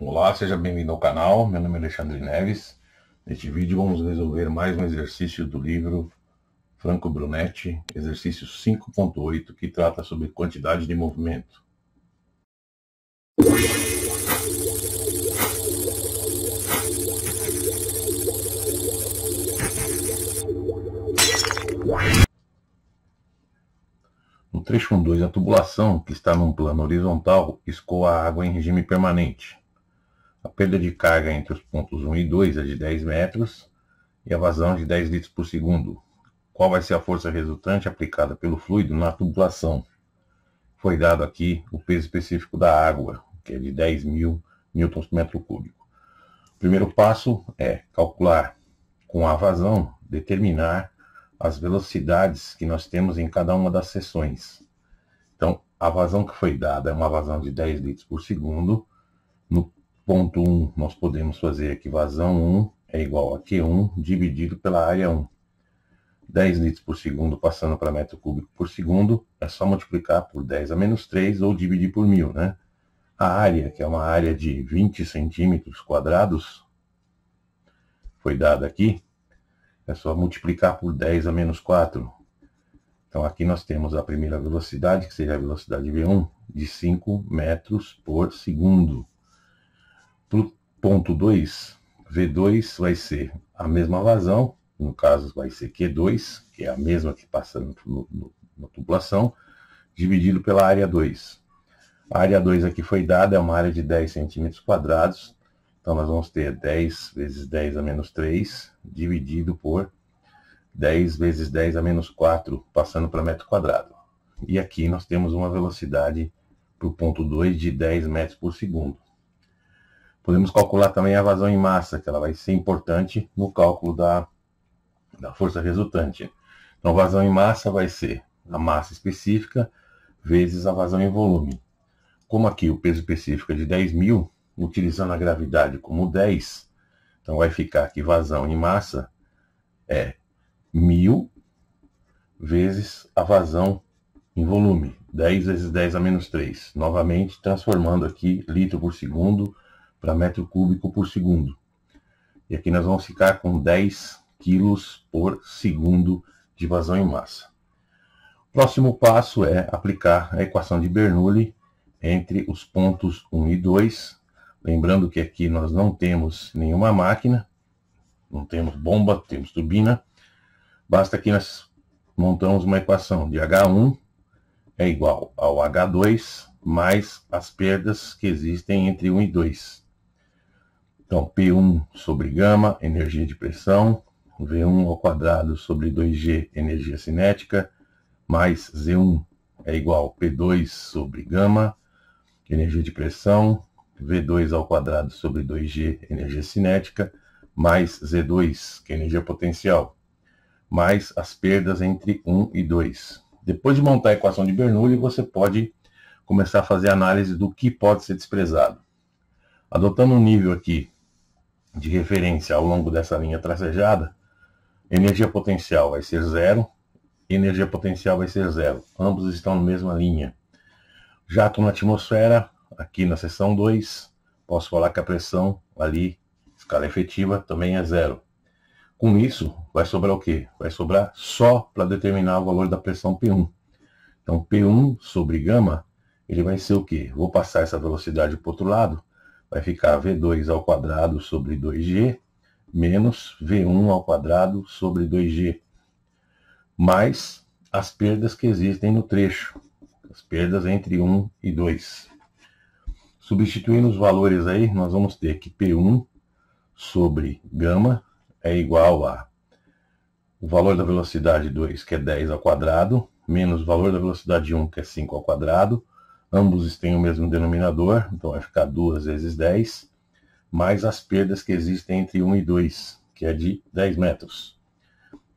Olá, seja bem-vindo ao canal. Meu nome é Alexandre Neves. Neste vídeo vamos resolver mais um exercício do livro Franco Brunetti, exercício 5.8, que trata sobre quantidade de movimento. No trecho 1.2, a tubulação, que está num plano horizontal, escoa a água em regime permanente. A perda de carga entre os pontos 1 e 2 é de 10 metros e a vazão de 10 litros por segundo. Qual vai ser a força resultante aplicada pelo fluido na tubulação? Foi dado aqui o peso específico da água, que é de 10 mil newtons por metro cúbico. O primeiro passo é calcular com a vazão, determinar as velocidades que nós temos em cada uma das seções. Então, a vazão que foi dada é uma vazão de 10 litros por segundo. No Ponto 1, nós podemos fazer que vazão 1 é igual a Q1 dividido pela área 1. 10 litros por segundo passando para metro cúbico por segundo, é só multiplicar por 10 a menos 3 ou dividir por mil, né? A área, que é uma área de 20 centímetros quadrados, foi dada aqui, é só multiplicar por 10 a menos 4. Então aqui nós temos a primeira velocidade, que seria a velocidade V1, de 5 metros por segundo para o ponto 2, V2 vai ser a mesma vazão, no caso vai ser Q2, que é a mesma que passa no, no, na tubulação, dividido pela área 2. A área 2 aqui foi dada, é uma área de 10 cm quadrados, então nós vamos ter 10 vezes 10 a menos 3, dividido por 10 vezes 10 a menos 4, passando para metro quadrado. E aqui nós temos uma velocidade para o ponto 2 de 10 metros por segundo. Podemos calcular também a vazão em massa, que ela vai ser importante no cálculo da, da força resultante. Então, vazão em massa vai ser a massa específica vezes a vazão em volume. Como aqui o peso específico é de 10.000, mil, utilizando a gravidade como 10, então vai ficar que vazão em massa é 1000 vezes a vazão em volume, 10 vezes 10 a menos 3. Novamente, transformando aqui litro por segundo para metro cúbico por segundo. E aqui nós vamos ficar com 10 quilos por segundo de vazão em massa. O próximo passo é aplicar a equação de Bernoulli entre os pontos 1 e 2. Lembrando que aqui nós não temos nenhuma máquina, não temos bomba, temos turbina. Basta que nós montamos uma equação de H1 é igual ao H2 mais as perdas que existem entre 1 e 2. Então, P1 sobre gama, energia de pressão, V1 ao quadrado sobre 2G, energia cinética, mais Z1 é igual a P2 sobre gama, energia de pressão, V2 ao quadrado sobre 2G, energia cinética, mais Z2, que é energia potencial, mais as perdas entre 1 e 2. Depois de montar a equação de Bernoulli, você pode começar a fazer análise do que pode ser desprezado. Adotando um nível aqui de referência ao longo dessa linha tracejada, energia potencial vai ser zero, energia potencial vai ser zero. Ambos estão na mesma linha. Jato na atmosfera, aqui na seção 2, posso falar que a pressão ali, escala efetiva, também é zero. Com isso, vai sobrar o quê? Vai sobrar só para determinar o valor da pressão P1. Então, P1 sobre gama, ele vai ser o quê? Vou passar essa velocidade para o outro lado, vai ficar V2 ao quadrado sobre 2G menos V1 ao quadrado sobre 2G, mais as perdas que existem no trecho, as perdas entre 1 e 2. Substituindo os valores aí, nós vamos ter que P1 sobre gama é igual a o valor da velocidade 2, que é 10 ao quadrado, menos o valor da velocidade 1, que é 5 ao quadrado, Ambos têm o mesmo denominador, então vai ficar 2 vezes 10, mais as perdas que existem entre 1 e 2, que é de 10 metros.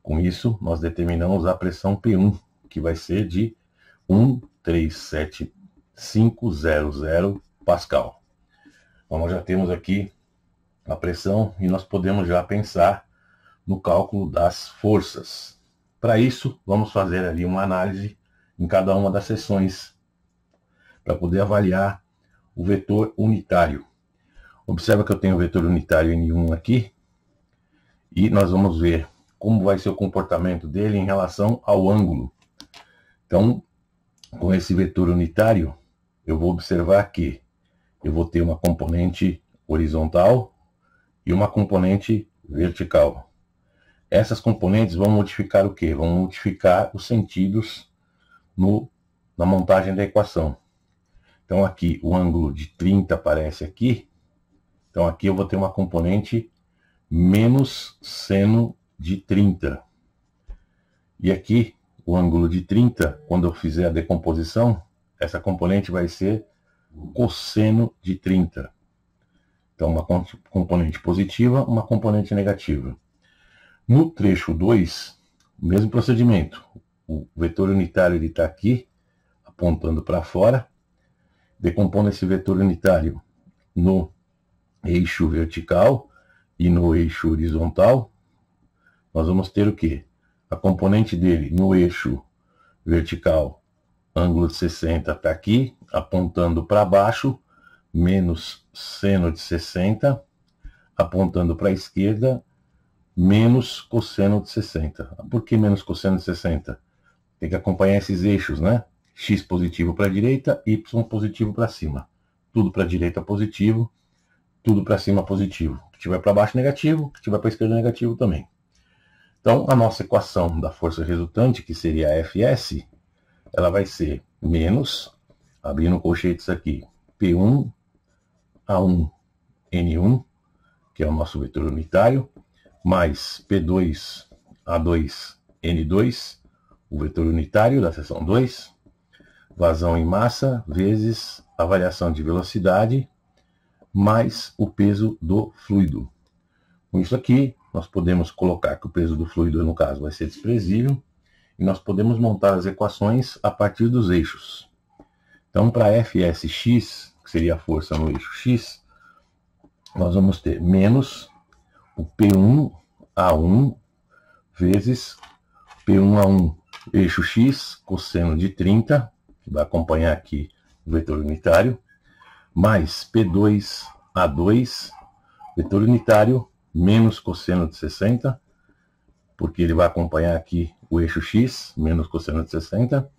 Com isso, nós determinamos a pressão P1, que vai ser de 137500 Pascal. Então, nós já temos aqui a pressão e nós podemos já pensar no cálculo das forças. Para isso, vamos fazer ali uma análise em cada uma das seções para poder avaliar o vetor unitário. Observa que eu tenho o vetor unitário N1 aqui, e nós vamos ver como vai ser o comportamento dele em relação ao ângulo. Então, com esse vetor unitário, eu vou observar que eu vou ter uma componente horizontal e uma componente vertical. Essas componentes vão modificar o que? Vão modificar os sentidos no, na montagem da equação. Então aqui o ângulo de 30 aparece aqui. Então aqui eu vou ter uma componente menos seno de 30. E aqui o ângulo de 30, quando eu fizer a decomposição, essa componente vai ser cosseno de 30. Então, uma componente positiva, uma componente negativa. No trecho 2, o mesmo procedimento. O vetor unitário está aqui, apontando para fora decompondo esse vetor unitário no eixo vertical e no eixo horizontal, nós vamos ter o quê? A componente dele no eixo vertical, ângulo de 60 está aqui, apontando para baixo, menos seno de 60, apontando para a esquerda, menos cosseno de 60. Por que menos cosseno de 60? Tem que acompanhar esses eixos, né? x positivo para a direita, y positivo para cima. Tudo para a direita positivo, tudo para cima positivo. O que tiver para baixo negativo, o que tiver para a esquerda negativo também. Então, a nossa equação da força resultante, que seria a Fs, ela vai ser menos, abrindo colchetes aqui, P1 A1 N1, que é o nosso vetor unitário, mais P2 A2 N2, o vetor unitário da seção 2, vazão em massa vezes a variação de velocidade mais o peso do fluido. Com isso aqui, nós podemos colocar que o peso do fluido, no caso, vai ser desprezível, e nós podemos montar as equações a partir dos eixos. Então, para Fsx, que seria a força no eixo x, nós vamos ter menos o P1 A1 vezes P1 A1 eixo x, cosseno de 30, que vai acompanhar aqui o vetor unitário, mais P2 A2, vetor unitário, menos cosseno de 60, porque ele vai acompanhar aqui o eixo X, menos cosseno de 60,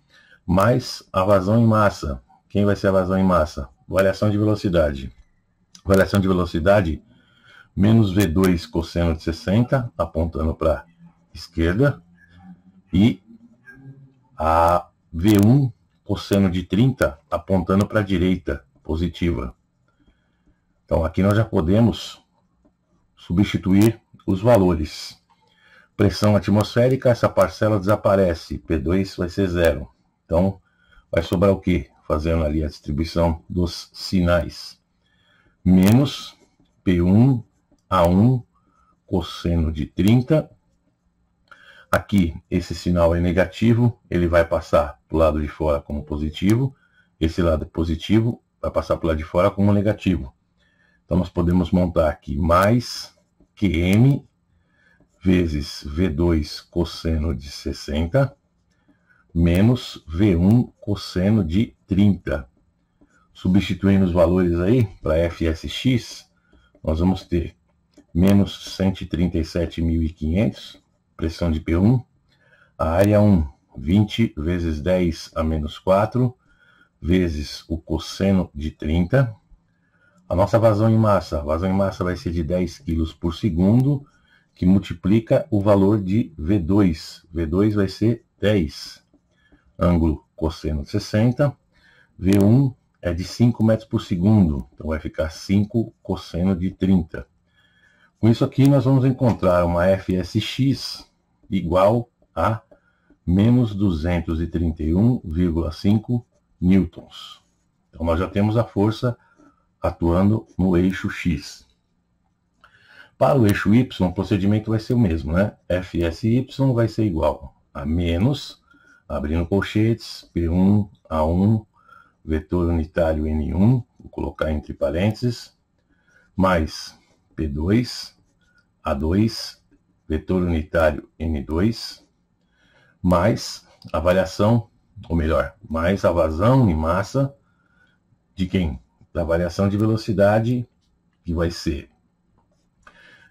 mais a vazão em massa. Quem vai ser a vazão em massa? Variação de velocidade. Variação de velocidade, menos V2 cosseno de 60, apontando para a esquerda, e a V1 cosseno de 30 apontando para a direita, positiva. Então aqui nós já podemos substituir os valores. Pressão atmosférica, essa parcela desaparece, P2 vai ser zero. Então vai sobrar o que? Fazendo ali a distribuição dos sinais. Menos P1 A1 cosseno de 30 Aqui, esse sinal é negativo, ele vai passar para o lado de fora como positivo. Esse lado positivo vai passar para o lado de fora como negativo. Então, nós podemos montar aqui mais QM vezes V2 cosseno de 60 menos V1 cosseno de 30. Substituindo os valores aí para FSX, nós vamos ter menos 137.500 pressão de P1, a área 1, 20 vezes 10 a menos 4, vezes o cosseno de 30. A nossa vazão em massa, a vazão em massa vai ser de 10 kg por segundo, que multiplica o valor de V2. V2 vai ser 10. Ângulo cosseno de 60. V1 é de 5 metros por segundo, então vai ficar 5 cosseno de 30. Com isso aqui, nós vamos encontrar uma FSX igual a menos 231,5 newtons. Então, nós já temos a força atuando no eixo X. Para o eixo Y, o procedimento vai ser o mesmo, né? FSY vai ser igual a menos, abrindo colchetes, P1 A1, vetor unitário N1, vou colocar entre parênteses, mais P2, A2, vetor unitário N2, mais a variação, ou melhor, mais a vazão em massa de quem? Da variação de velocidade, que vai ser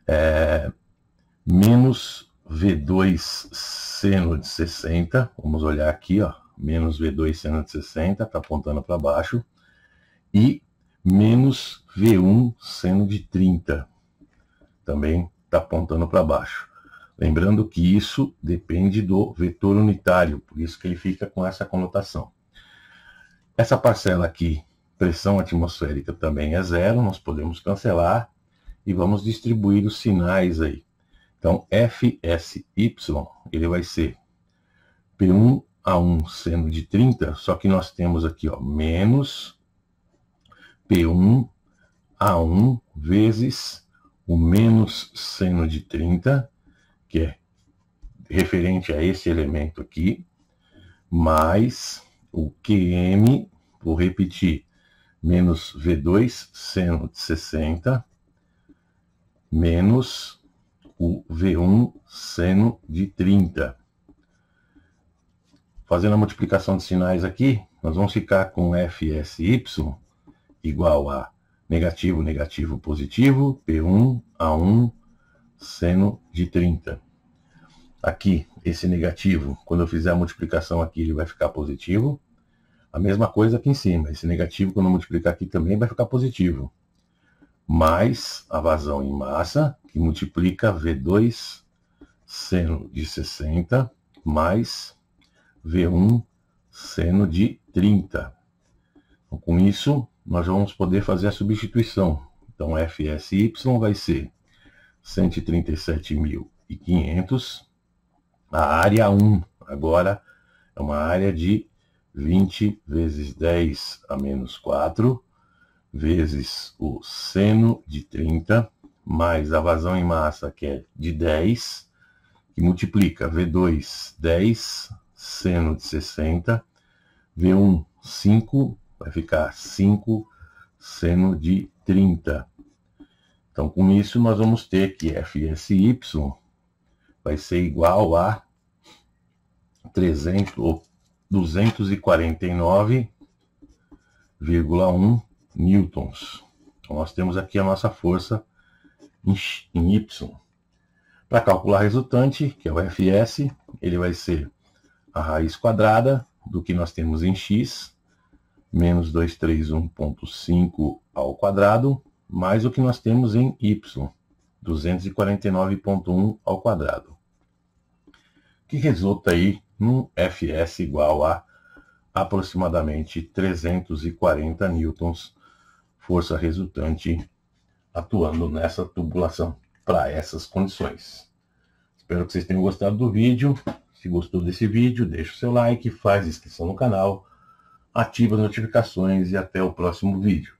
é, menos V2 seno de 60, vamos olhar aqui, ó, menos V2 seno de 60, está apontando para baixo, e menos V1 seno de 30 também está apontando para baixo. Lembrando que isso depende do vetor unitário, por isso que ele fica com essa conotação. Essa parcela aqui, pressão atmosférica, também é zero, nós podemos cancelar e vamos distribuir os sinais aí. Então, FSY, ele vai ser P1 a 1 sendo de 30, só que nós temos aqui, ó, menos P1 a 1 vezes o menos seno de 30, que é referente a esse elemento aqui, mais o QM, vou repetir, menos V2 seno de 60, menos o V1 seno de 30. Fazendo a multiplicação de sinais aqui, nós vamos ficar com FSY igual a negativo, negativo, positivo, P1 A1, seno de 30. Aqui, esse negativo, quando eu fizer a multiplicação aqui, ele vai ficar positivo. A mesma coisa aqui em cima, esse negativo, quando eu multiplicar aqui também, vai ficar positivo. Mais a vazão em massa, que multiplica V2 seno de 60, mais V1 seno de 30. Então, com isso, nós vamos poder fazer a substituição. Então, FSY vai ser 137.500. A área 1 agora é uma área de 20 vezes 10 a menos 4, vezes o seno de 30, mais a vazão em massa, que é de 10, que multiplica V2, 10, seno de 60, V1, 5, Vai ficar 5 seno de 30. Então, com isso, nós vamos ter que FSY vai ser igual a ou 249,1 newtons. Então, nós temos aqui a nossa força em, em Y. Para calcular a resultante, que é o Fs, ele vai ser a raiz quadrada do que nós temos em X, menos 231.5 ao quadrado, mais o que nós temos em y, 249.1 ao quadrado, que resulta aí num Fs igual a aproximadamente 340 newtons, força resultante atuando nessa tubulação para essas condições. Espero que vocês tenham gostado do vídeo. Se gostou desse vídeo, deixa o seu like, faz inscrição no canal, ative as notificações e até o próximo vídeo.